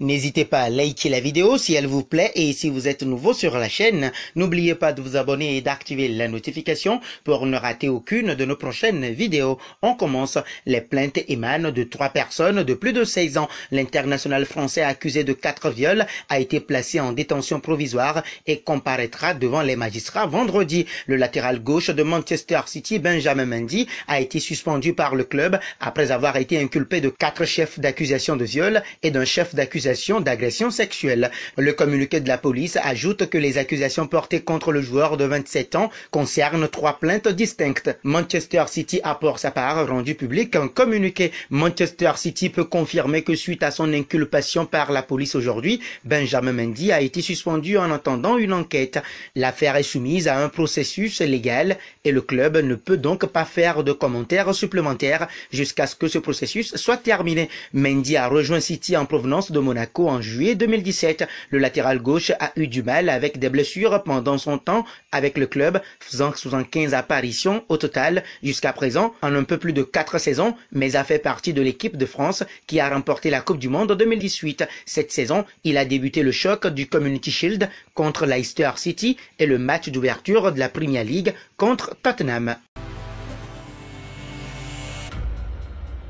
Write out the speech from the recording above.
N'hésitez pas à liker la vidéo si elle vous plaît et si vous êtes nouveau sur la chaîne, n'oubliez pas de vous abonner et d'activer la notification pour ne rater aucune de nos prochaines vidéos. On commence. Les plaintes émanent de trois personnes de plus de 16 ans. L'international français accusé de quatre viols a été placé en détention provisoire et comparaîtra devant les magistrats vendredi. Le latéral gauche de Manchester City, Benjamin Mendy, a été suspendu par le club après avoir été inculpé de quatre chefs d'accusation de viol et d'un chef d'accusation d'agression sexuelle. Le communiqué de la police ajoute que les accusations portées contre le joueur de 27 ans concernent trois plaintes distinctes. Manchester City a pour sa part rendu public un communiqué. Manchester City peut confirmer que suite à son inculpation par la police aujourd'hui, Benjamin Mendy a été suspendu en attendant une enquête. L'affaire est soumise à un processus légal et le club ne peut donc pas faire de commentaires supplémentaires jusqu'à ce que ce processus soit terminé. Mendy a rejoint City en provenance de Monaco en juillet 2017. Le latéral gauche a eu du mal avec des blessures pendant son temps avec le club, faisant 75 apparitions au total jusqu'à présent en un peu plus de 4 saisons, mais a fait partie de l'équipe de France qui a remporté la Coupe du Monde en 2018. Cette saison, il a débuté le choc du Community Shield contre Leicester City et le match d'ouverture de la Premier League contre Tottenham.